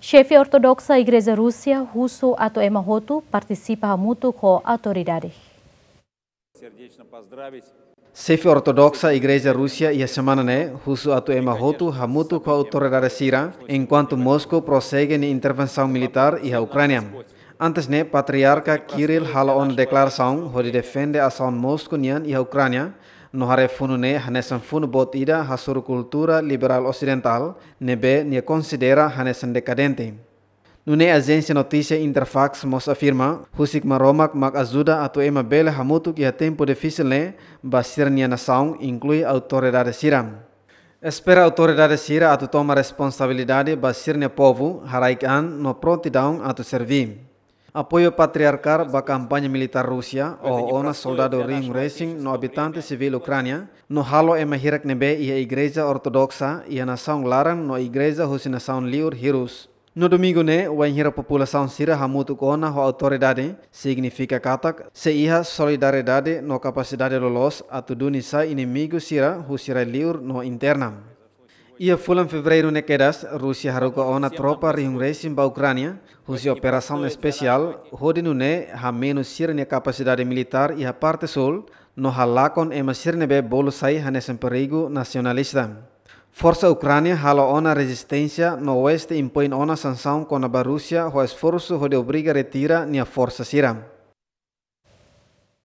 Chefe ortodoxa Igreja Rússia, Russo Ato Emahoto, participa muito com autoridades. Chefe ortodoxa Igreja Rússia e a semana né, Russo Ato Emahoto, Hamuto com autoridades Sira, enquanto Moscou prossegue na intervenção militar e a Ucrânia. Antes ne patriarca Kirill Halon declaración hori defende a son Moscú ni en Ucrania, no hare funu ne hanesan funu bot ida hasur kultura liberal occidental ne be ni considera hanesan decadente. Nune agensi noticia Interfax mos afirma, husik maromak mak azuda atu ema bele hamutuk ia tempo difícil ne basir ni nasaung inclui autoridades siram. Espera autoridade sira atu toma responsabilidade basir ne povo haraikan no prontidão atu servim apoio patriarcar ba campanha militar Rússia o ona soldado ring racing no habitante civil Ucrânia no halo e mahirak nebe e a igreja ortodoxa e a nação laran no igreja rusinação liur hirus. No domingo ne, o enhira população sira hamutu kona ho autoridade significa katak se iha solidariedade no capacidade lolos atuduni sa inimigo sira husira liur no internam. Ia fulan Fevereiro nekeras, Rusia haruka ona tropa rihung resim ba Ukrania, husi operasan spesial, hodinu ne ha menu sirne kapasidade militar iha parte sul, no halakon ema sirne be bolu sai hanesan perigu nasionalista. Forza Ukrania halo ona resistencia no oeste impoin ona sanção kona ba Rusia ho esforso ho de obriga retira nia forza siram.